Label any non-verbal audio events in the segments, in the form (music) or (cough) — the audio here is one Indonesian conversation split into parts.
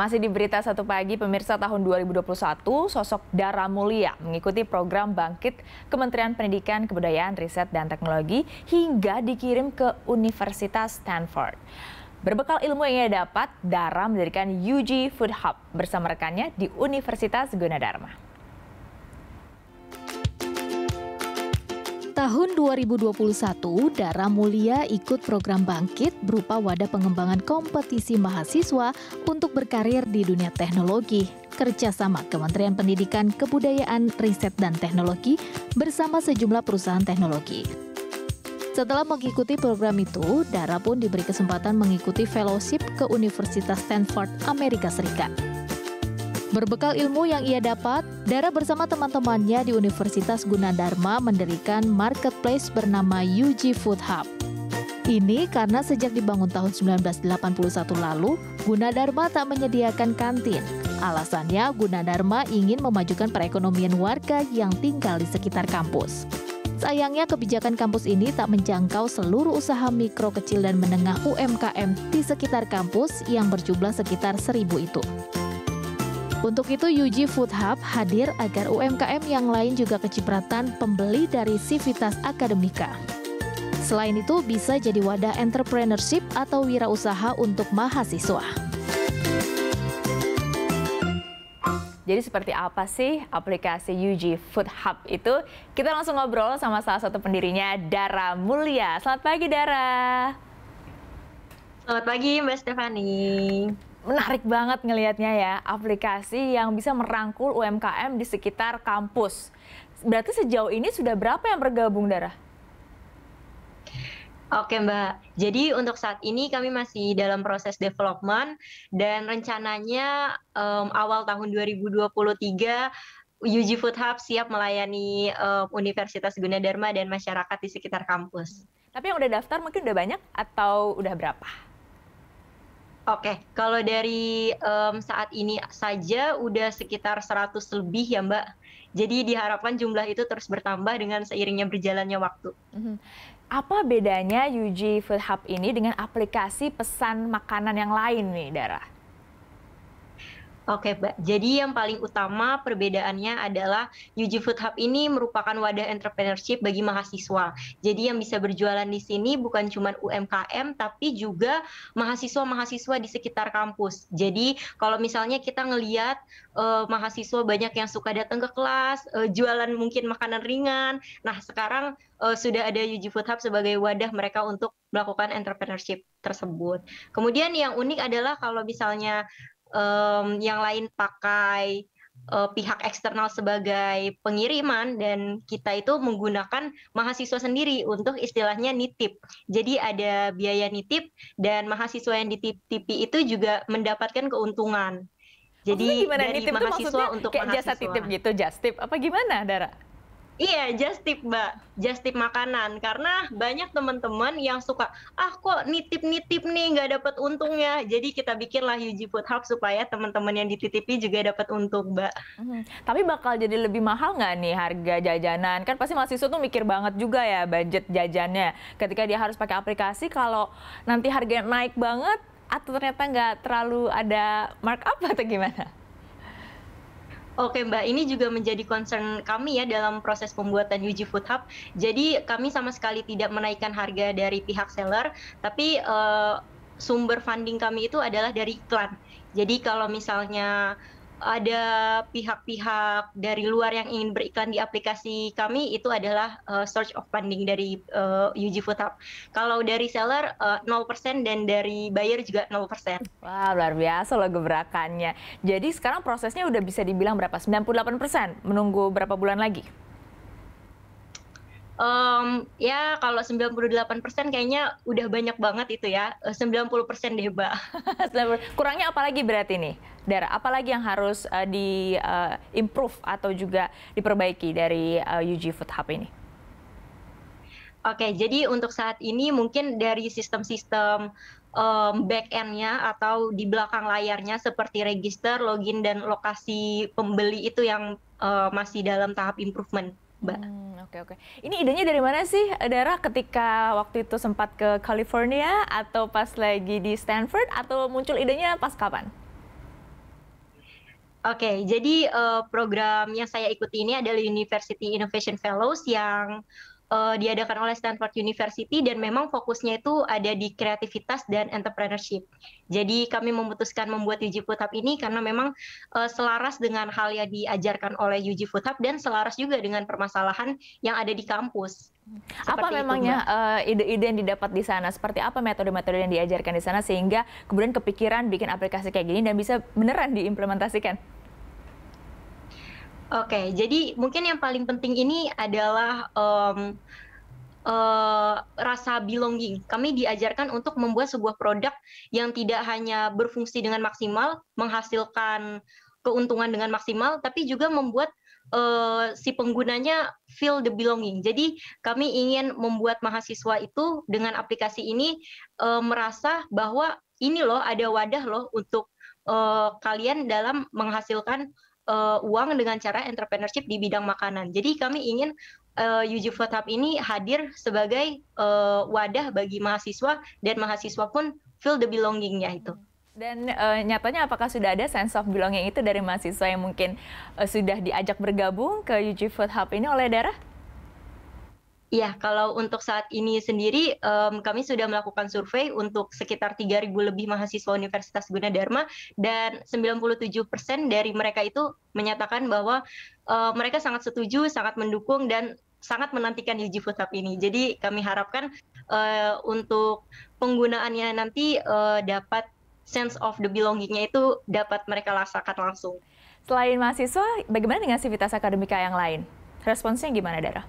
Masih di berita satu pagi, pemirsa tahun 2021, sosok Dara Mulia mengikuti program Bangkit Kementerian Pendidikan, Kebudayaan, Riset, dan Teknologi hingga dikirim ke Universitas Stanford. Berbekal ilmu yang ia dapat, Dara mendirikan UG Food Hub bersama rekannya di Universitas Gunadarma. tahun 2021, Dara Mulia ikut program Bangkit berupa wadah pengembangan kompetisi mahasiswa untuk berkarir di dunia teknologi kerjasama Kementerian Pendidikan, Kebudayaan, Riset, dan Teknologi bersama sejumlah perusahaan teknologi. Setelah mengikuti program itu, Dara pun diberi kesempatan mengikuti fellowship ke Universitas Stanford, Amerika Serikat. Berbekal ilmu yang ia dapat, Dara bersama teman-temannya di Universitas Gunadarma mendirikan marketplace bernama UG Food Hub. Ini karena sejak dibangun tahun 1981 lalu, Gunadarma tak menyediakan kantin. Alasannya, Gunadarma ingin memajukan perekonomian warga yang tinggal di sekitar kampus. Sayangnya kebijakan kampus ini tak menjangkau seluruh usaha mikro, kecil, dan menengah UMKM di sekitar kampus yang berjumlah sekitar seribu itu. Untuk itu UG Food Hub hadir agar UMKM yang lain juga kecipratan pembeli dari Civitas Akademika. Selain itu bisa jadi wadah entrepreneurship atau wirausaha untuk mahasiswa. Jadi seperti apa sih aplikasi UG Food Hub itu? Kita langsung ngobrol sama salah satu pendirinya, Dara Mulia. Selamat pagi, Dara. Selamat pagi, Mbak Stefani menarik banget ngelihatnya ya aplikasi yang bisa merangkul UMKM di sekitar kampus. Berarti sejauh ini sudah berapa yang bergabung Dara? Oke Mbak, jadi untuk saat ini kami masih dalam proses development dan rencananya um, awal tahun 2023 UG Food Hub siap melayani um, Universitas Gunadarma dan masyarakat di sekitar kampus. Tapi yang udah daftar mungkin udah banyak atau udah berapa? Oke, kalau dari um, saat ini saja udah sekitar 100 lebih ya, Mbak. Jadi diharapkan jumlah itu terus bertambah dengan seiringnya berjalannya waktu. Mhm. Apa bedanya UG Food Hub ini dengan aplikasi pesan makanan yang lain nih, Dara? Oke, Mbak. Jadi yang paling utama perbedaannya adalah UG Food Hub ini merupakan wadah entrepreneurship bagi mahasiswa. Jadi yang bisa berjualan di sini bukan cuma UMKM tapi juga mahasiswa-mahasiswa di sekitar kampus. Jadi kalau misalnya kita ngelihat uh, eh, mahasiswa banyak yang suka datang ke kelas, uh, jualan mungkin makanan ringan. Nah, sekarang uh, sudah ada UG Food Hub sebagai wadah mereka untuk melakukan entrepreneurship tersebut. Kemudian yang unik adalah kalau misalnya um, yang lain pakai uh, pihak eksternal sebagai pengiriman dan kita itu menggunakan mahasiswa sendiri untuk istilahnya nitip. Jadi ada biaya nitip dan mahasiswa yang ditip itu juga mendapatkan keuntungan. Jadi gimana? dari nitip mahasiswa untuk kayak mahasiswa. jasa titip gitu, just tip apa gimana, Dara? Iya, just tip, Mbak. Just tip makanan. Karena banyak teman-teman yang suka, ah kok nitip-nitip nih nggak dapat untungnya. Jadi kita bikinlah Yuji Food Hub supaya teman-teman yang dititipi juga dapat untung, Mbak. Hmm, tapi bakal jadi lebih mahal nggak nih harga jajanan? Kan pasti mahasiswa tuh mikir banget juga ya budget jajannya. Ketika dia harus pakai aplikasi, kalau nanti harganya naik banget, atau ah, ternyata nggak terlalu ada markup (laughs) atau gimana? Oke Mbak, ini juga menjadi concern kami ya dalam proses pembuatan UG Food Hub. Jadi kami sama sekali tidak menaikkan harga dari pihak seller, tapi uh, sumber funding kami itu adalah dari iklan. Jadi kalau misalnya ada pihak-pihak dari luar yang ingin beriklan di aplikasi kami itu adalah uh, source of funding dari uh, eh, UG Food Kalau dari seller uh, eh, 0% dan dari buyer juga 0%. Wah, luar biasa loh gebrakannya. Jadi sekarang prosesnya udah bisa dibilang berapa? 98% menunggu berapa bulan lagi? um, ya kalau 98% kayaknya udah banyak banget itu ya. 90% eh, deh, Mbak. (laughs) Kurangnya apalagi berarti nih, Dara? lagi yang harus uh, di uh, improve atau juga diperbaiki dari uh, UG Food Hub ini? Oke, jadi untuk saat ini mungkin dari sistem-sistem um, back end-nya atau di belakang layarnya seperti register, login dan lokasi pembeli itu yang uh, masih dalam tahap improvement. Mbak. Hmm. Oke okay, oke. Okay. Ini idenya dari mana sih, Dara? Ketika waktu itu sempat ke California atau pas lagi di Stanford atau muncul idenya pas kapan? Oke, okay, jadi uh, program yang saya ikuti ini adalah University Innovation Fellows yang uh, diadakan oleh Stanford University dan memang fokusnya itu ada di kreativitas dan entrepreneurship. Jadi kami memutuskan membuat UG Food Hub ini karena memang uh, selaras dengan hal yang diajarkan oleh UG Food Hub dan selaras juga dengan permasalahan yang ada di kampus. Seperti apa memangnya eh, ide-ide ide -ide yang didapat di sana? Seperti apa metode-metode yang diajarkan di sana sehingga kemudian kepikiran bikin aplikasi kayak gini dan bisa beneran diimplementasikan? Oke, jadi mungkin yang paling penting ini adalah um, uh, rasa belonging. Kami diajarkan untuk membuat sebuah produk yang tidak hanya berfungsi dengan maksimal, menghasilkan keuntungan dengan maksimal, tapi juga membuat uh, si penggunanya feel the belonging. Jadi kami ingin membuat mahasiswa itu dengan aplikasi ini uh, merasa bahwa ini loh ada wadah loh untuk uh, kalian dalam menghasilkan uh, uang dengan cara entrepreneurship di bidang makanan. Jadi kami ingin uh, eh, UG Food Hub ini hadir sebagai uh, wadah bagi mahasiswa dan mahasiswa pun feel the belongingnya itu. Dan uh, nyatanya apakah sudah ada sense of belonging itu dari mahasiswa yang mungkin uh, sudah diajak bergabung ke UG Food Hub ini oleh daerah? Iya, kalau untuk saat ini sendiri um, kami sudah melakukan survei untuk sekitar 3.000 lebih mahasiswa Universitas Gunadarma dan 97% dari mereka itu menyatakan bahwa uh, mereka sangat setuju, sangat mendukung dan sangat menantikan uji futap ini. Jadi kami harapkan uh, untuk penggunaannya nanti uh, dapat sense of the belongingnya itu dapat mereka rasakan langsung. Selain mahasiswa, bagaimana dengan sivitas akademika yang lain? Responsnya gimana, Dara?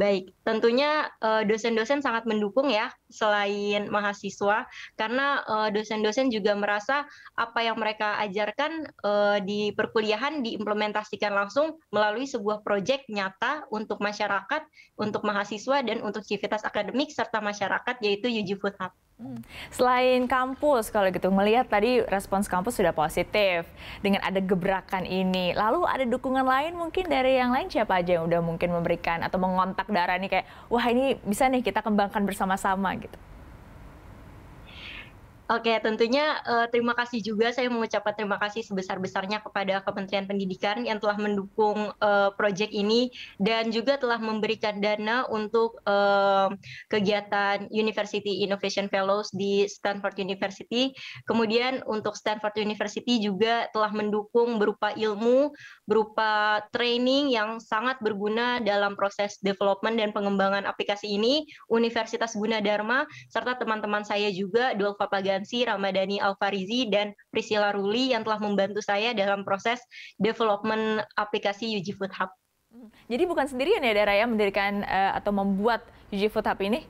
Baik, tentunya eh, dosen-dosen sangat mendukung ya selain mahasiswa karena eh, dosen-dosen juga merasa apa yang mereka ajarkan eh, di perkuliahan diimplementasikan langsung melalui sebuah proyek nyata untuk masyarakat, untuk mahasiswa dan untuk civitas akademik serta masyarakat yaitu Yuji Food Hub. Hmm. Selain kampus, kalau gitu melihat tadi respons kampus sudah positif dengan ada gebrakan ini. Lalu ada dukungan lain mungkin dari yang lain siapa aja yang udah mungkin memberikan atau mengontak darah nih kayak wah ini bisa nih kita kembangkan bersama-sama gitu. Oke, tentunya uh, terima kasih juga saya mengucapkan terima kasih sebesar-besarnya kepada Kementerian Pendidikan yang telah mendukung uh, eh, proyek ini dan juga telah memberikan dana untuk uh, kegiatan University Innovation Fellows di Stanford University. Kemudian untuk Stanford University juga telah mendukung berupa ilmu, berupa training yang sangat berguna dalam proses development dan pengembangan aplikasi ini Universitas Gunadarma serta teman-teman saya juga Dulfa Pagan Dansi Ramadhani Alfarizi dan Priscilla Ruli yang telah membantu saya dalam proses development aplikasi UG Food Hub. Hmm. Jadi bukan sendirian ya Dara ya mendirikan uh, atau membuat UG Food Hub ini?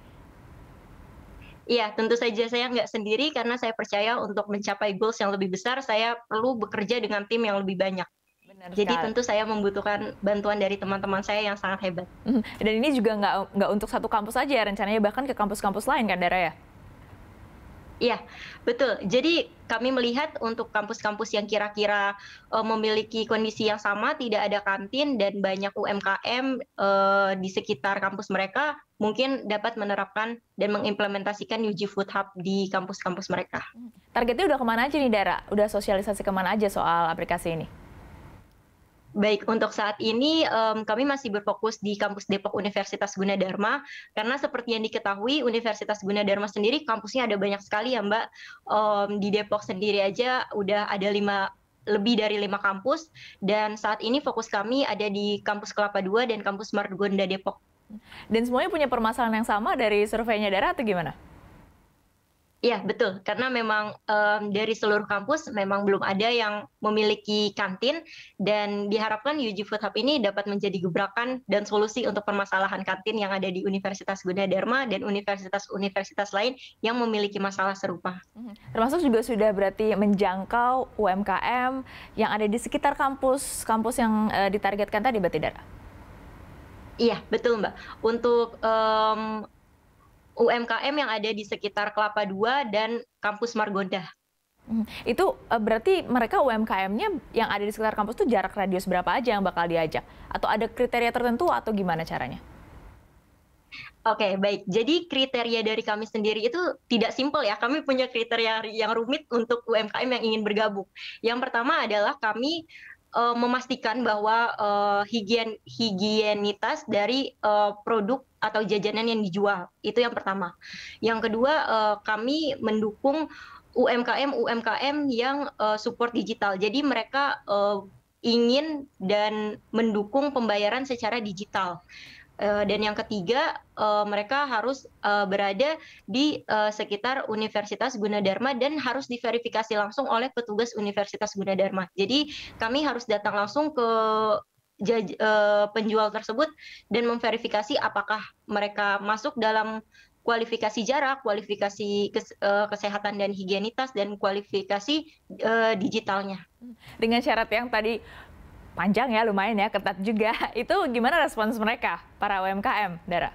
Iya, tentu saja saya nggak sendiri karena saya percaya untuk mencapai goals yang lebih besar, saya perlu bekerja dengan tim yang lebih banyak. Benar Jadi sekali. tentu saya membutuhkan bantuan dari teman-teman saya yang sangat hebat. Hmm. Dan ini juga nggak nggak untuk satu kampus saja ya, rencananya bahkan ke kampus-kampus lain kan Dara ya? Iya, betul. Jadi kami melihat untuk kampus-kampus yang kira-kira uh, memiliki kondisi yang sama, tidak ada kantin dan banyak UMKM uh, eh, di sekitar kampus mereka, mungkin dapat menerapkan dan mengimplementasikan UG Food Hub di kampus-kampus mereka. Hmm. Targetnya udah kemana aja nih, Dara? Udah sosialisasi kemana aja soal aplikasi ini? Baik, untuk saat ini um, kami masih berfokus di kampus Depok Universitas Gunadarma karena seperti yang diketahui Universitas Gunadarma sendiri kampusnya ada banyak sekali ya Mbak. Um, di Depok sendiri aja udah ada lima lebih dari lima kampus dan saat ini fokus kami ada di kampus Kelapa II dan kampus Margonda Depok. Dan semuanya punya permasalahan yang sama dari surveinya darah atau gimana? Iya betul, karena memang um, dari seluruh kampus memang belum ada yang memiliki kantin dan diharapkan UG Food Hub ini dapat menjadi gebrakan dan solusi untuk permasalahan kantin yang ada di Universitas Gunadarma dan universitas-universitas lain yang memiliki masalah serupa. Mm-hmm. Termasuk juga sudah berarti menjangkau UMKM yang ada di sekitar kampus, kampus yang uh, ditargetkan tadi, Mbak Tidara? Iya betul Mbak. Untuk um, UMKM yang ada di sekitar Kelapa II dan kampus Margonda. Hmm. itu eh, berarti mereka UMKM-nya yang ada di sekitar kampus itu jarak radius berapa aja yang bakal diajak? Atau ada kriteria tertentu atau gimana caranya? Oke, okay, baik. Jadi kriteria dari kami sendiri itu tidak simpel ya. Kami punya kriteria yang rumit untuk UMKM yang ingin bergabung. Yang pertama adalah kami uh, memastikan bahwa uh, higien higienitas dari uh, produk atau jajanan yang dijual. Itu yang pertama. Yang kedua, uh, kami mendukung UMKM UMKM yang uh, support digital. Jadi mereka uh, ingin dan mendukung pembayaran secara digital. dan yang ketiga, uh, mereka harus uh, berada di uh, sekitar Universitas Gunadarma dan harus diverifikasi langsung oleh petugas Universitas Gunadarma. Jadi kami harus datang langsung ke jaj, uh, penjual tersebut dan memverifikasi apakah mereka masuk dalam kualifikasi jarak, kualifikasi kes, uh, kesehatan dan higienitas dan kualifikasi uh, digitalnya. Dengan syarat yang tadi panjang ya lumayan ya ketat juga. (laughs) Itu gimana respons mereka para UMKM, Dara?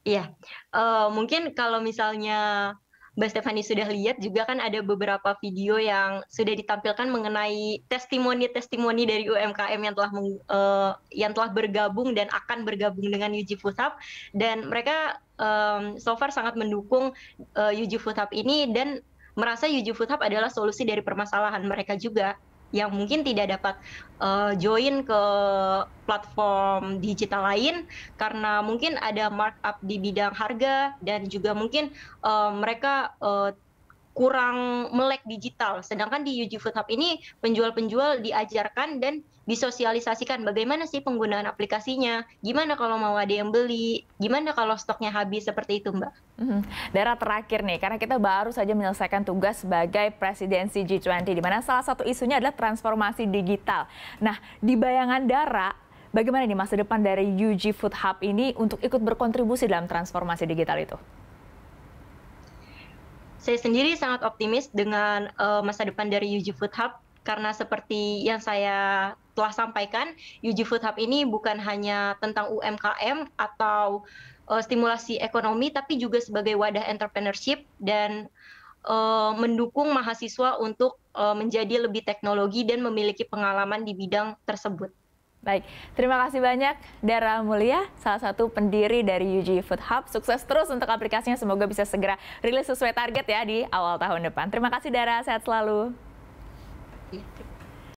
Iya, uh, mungkin kalau misalnya Mbak Stefani sudah lihat juga kan ada beberapa video yang sudah ditampilkan mengenai testimoni-testimoni dari UMKM yang telah meng, uh, yang telah bergabung dan akan bergabung dengan UG Food Hub dan mereka um, so far sangat mendukung uh, UG Food Hub ini dan merasa UG Food Hub adalah solusi dari permasalahan mereka juga yang mungkin tidak dapat uh, join ke platform digital lain karena mungkin ada markup di bidang harga dan juga mungkin uh, mereka uh, kurang melek digital. Sedangkan di UG Food Hub ini penjual-penjual diajarkan dan disosialisasikan bagaimana sih penggunaan aplikasinya, gimana kalau mau ada yang beli, gimana kalau stoknya habis seperti itu, Mbak. Mm-hmm. daerah terakhir nih, karena kita baru saja menyelesaikan tugas sebagai presidensi G20, di mana salah satu isunya adalah transformasi digital. Nah, di bayangan Dara, bagaimana nih masa depan dari UG Food Hub ini untuk ikut berkontribusi dalam transformasi digital itu? Saya sendiri sangat optimis dengan uh, masa depan dari UG Food Hub karena seperti yang saya telah sampaikan, UG Food Hub ini bukan hanya tentang UMKM atau uh, stimulasi ekonomi, tapi juga sebagai wadah entrepreneurship dan uh, mendukung mahasiswa untuk uh, menjadi lebih teknologi dan memiliki pengalaman di bidang tersebut. Baik, terima kasih banyak Dara Mulia, salah satu pendiri dari UG Food Hub. Sukses terus untuk aplikasinya, semoga bisa segera rilis sesuai target ya di awal tahun depan. Terima kasih Dara, sehat selalu. kasih. Iya,